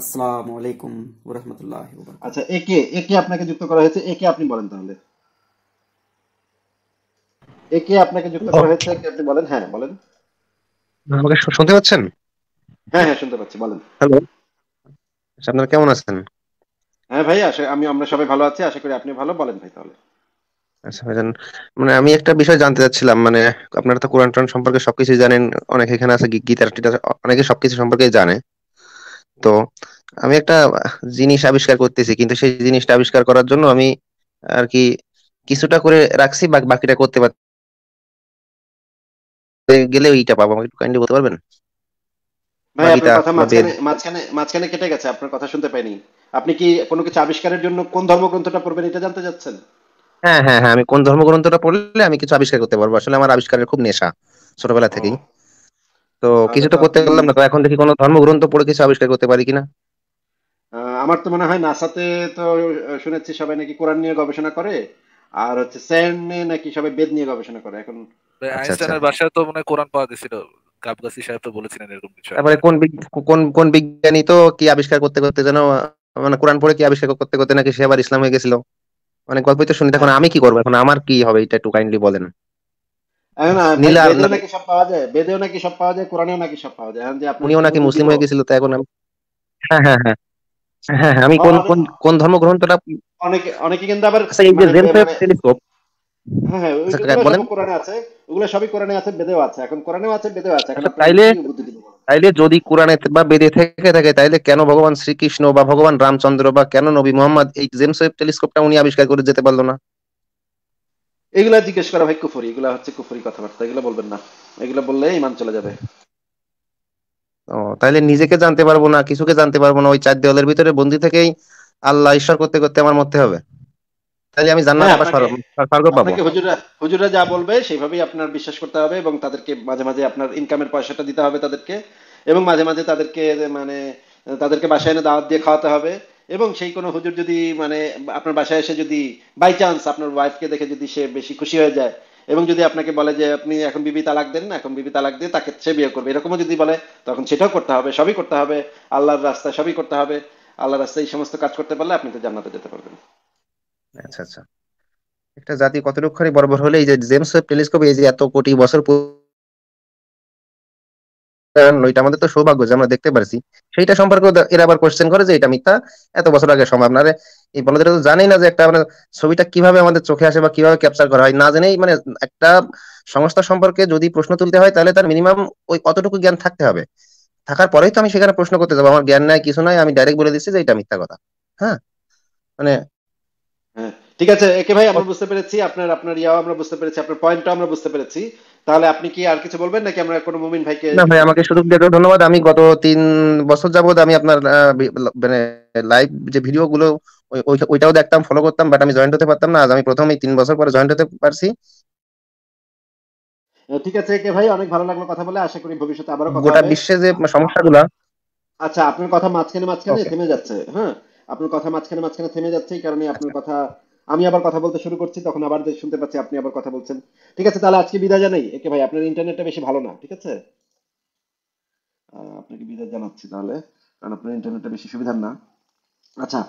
আসসালামু আলাইকুম ওয়া রাহমাতুল্লাহি ওয়া বারাকাতুহু আচ্ছা একে একে আপনাকে যুক্ত করা হয়েছে একে আপনি বলেন তাহলে একে আপনাকে যুক্ত করা হয়েছে একে আপনি বলেন হ্যাঁ বলেন আমাকে শুনতে পাচ্ছেন হ্যাঁ হ্যাঁ শুনতে পাচ্ছি বলেন হ্যালো আচ্ছা, আপনারা কেমন আছেন হ্যাঁ ভাই আশা আমি আমরা সবাই ভালো আছি আশা করি আপনি ভালো বলেন ভাই তাহলে আচ্ছা মানে আমি একটা বিষয় জানতে চাচ্ছিলাম মানে আপনারা তো কোরআন সম্পর্কে সবকিছু জানেন অনেকে এখানে আছে গীতার অনেকে সবকিছু সম্পর্কে জানে তো আমি একটা জিনিস আবিষ্কার করতেছি কিন্তু সেই জিনিসটা আবিষ্কার করার জন্য আমি আর কি কিছুটা করে রাখছি বাকিটা করতে পার গেলে ওইটা পাবো আমাকে কাইন্ডলি বলতে পারবেন ভাই কথা মাঝখানে মাঝখানে মাঝখানে কেটে গেছে আপনার কথা শুনতে পাইনি আপনি কি কোনো কিছু আবিষ্কারের জন্য কোন ধর্মগ্রন্থটা পড়বেন এটা জানতে চাচ্ছেন হ্যাঁ হ্যাঁ হ্যাঁ আমি কোন ধর্মগ্রন্থটা পড়লে আমি কিছু আবিষ্কার করতে পারবো আসলে আমার আবিষ্কারের খুব নেশা ছোটবেলা থেকেই তো কিছু তো করতে পারলাম না তো এখন দেখি কোনো ধর্মগ্রন্থ পড়ে কিছু আবিষ্কার করতে পারি কিনা আমার তো মনে হয় নাসাতে তো শুনেছি সবাই নাকি কোরআন নিয়ে গবেষণা করে আর হচ্ছে স্যান্ডে নাকি সবাই বেদ নিয়ে গবেষণা করে এখন আচ্ছা, আইনস্টাইনের আচ্ছা। বাসায় তো মনে কোরআন পাওয়া গেছিল কাপগাছি সাহেব তো বলেছিলেন এরকম কিছু তারপরে কোন কোন কোন বিজ্ঞানী তো কি আবিষ্কার করতে করতে যেন মানে কোরআন পড়ে কি আবিষ্কার করতে করতে নাকি সে আবার ইসলাম হয়ে গেছিল অনেক গল্পই তো শুনি এখন আমি কি করবো এখন আমার কি হবে এটা একটু কাইন্ডলি বলেন তাইলে যদি কোরআনে বা বেদে থেকে থাকে তাইলে কেন ভগবান শ্রীকৃষ্ণ বা ভগবান রামচন্দ্র বা কেন নবী মোহাম্মদ এই জেমস টেলিস্কোপটা উনি আবিষ্কার করে যেতে পারলো না এগুলা জিজ্ঞেস করা ভাই কুফরি এগুলা হচ্ছে কুফরি কথাবার্তা এগুলো বলবেন না এগুলো বললে ইমান চলে যাবে ও তাইলে নিজেকে জানতে পারবো না কিছুকে জানতে পারবো না ওই চার দেওয়ালের ভিতরে বন্দি থেকেই আল্লাহ ঈশ্বর করতে করতে আমার মধ্যে হবে তাহলে আমি জান্নাত হ্যাঁ, আবার স্বর্গ পাবো হুজুরা হুজুরা যা বলবে সেইভাবেই আপনার বিশ্বাস করতে হবে এবং তাদেরকে মাঝে মাঝে আপনার ইনকামের পয়সাটা দিতে হবে তাদেরকে এবং মাঝে মাঝে তাদেরকে মানে তাদেরকে বাসায় এনে দাওয়াত দিয়ে খাওয়াতে হবে এবং সেই কোনো হুজুর যদি মানে আপনার বাসায় এসে যদি বাই চান্স আপনার ওয়াইফকে দেখে যদি সে বেশি খুশি হয়ে যায় এবং যদি আপনাকে বলে যে আপনি এখন বিবি তালাক দেন এখন বিবি তালাক দিয়ে তাকে সে বিয়ে করবে এরকমও যদি বলে তখন সেটাও করতে হবে সবই করতে হবে আল্লাহর রাস্তায় সবই করতে হবে আল্লাহর রাস্তায় এই সমস্ত কাজ করতে পারলে আপনি তো জান্নাতে যেতে পারবেন আচ্ছা আচ্ছা একটা জাতি কত লক্ষ বড় বড় হলে এই যে জেমস টেলিস্কোপ এই যে এত কোটি বছর কারণ ওইটা আমাদের তো সৌভাগ্য যে আমরা দেখতে পারছি সেইটা সম্পর্কে এরা আবার কোশ্চেন করে যে এটা মিথ্যা এত বছর আগে সম্ভব না এই বন্ধুরা তো জানেই না যে একটা মানে ছবিটা কিভাবে আমাদের চোখে আসে বা কিভাবে ক্যাপচার করা হয় না জেনেই মানে একটা সংস্থা সম্পর্কে যদি প্রশ্ন তুলতে হয় তাহলে তার মিনিমাম ওই কতটুকু জ্ঞান থাকতে হবে থাকার পরেই তো আমি সেখানে প্রশ্ন করতে যাবো আমার জ্ঞান নাই কিছু নাই আমি ডাইরেক্ট বলে দিচ্ছি যে এটা মিথ্যা কথা হ্যাঁ মানে হ্যাঁ। ঠিক আছে একে ভাই আমরা বুঝতে পেরেছি আপনার আপনার ইয়াও আমরা বুঝতে পেরেছি আপনার পয়েন্টটা আমরা বুঝতে পেরেছি তাহলে আপনি কি আর কিছু বলবেন নাকি আমরা কোনো মুমিন ভাইকে না ভাই আমাকে সুযোগ দেওয়ার ধন্যবাদ আমি গত তিন বছর যাবত আমি আপনার মানে লাইভ যে ভিডিও গুলো ওইটাও দেখতাম ফলো করতাম বাট আমি জয়েন্ট হতে পারতাম না আজ আমি প্রথম এই তিন বছর পরে জয়েন্ট হতে পারছি ঠিক আছে কে ভাই অনেক ভালো লাগলো কথা বলে আশা করি ভবিষ্যতে আবারও কথা গোটা বিশ্বে যে সমস্যাগুলো আচ্ছা আপনার কথা মাঝখানে মাঝখানে থেমে যাচ্ছে হ্যাঁ আপনার কথা মাঝখানে মাঝখানে থেমে যাচ্ছে এই কারণে আপনার আচ্ছা। কথা আমি আবার কথা বলতে শুরু করছি তখন আবার শুনতে পাচ্ছি আপনি আবার কথা বলছেন ঠিক আছে তাহলে আজকে বিদায় জানাই একে ভাই আপনার ইন্টারনেটটা বেশি ভালো না ঠিক আছে আপনাকে বিদায় জানাচ্ছি তাহলে কারণ আপনার ইন্টারনেটটা বেশি সুবিধার না আচ্ছা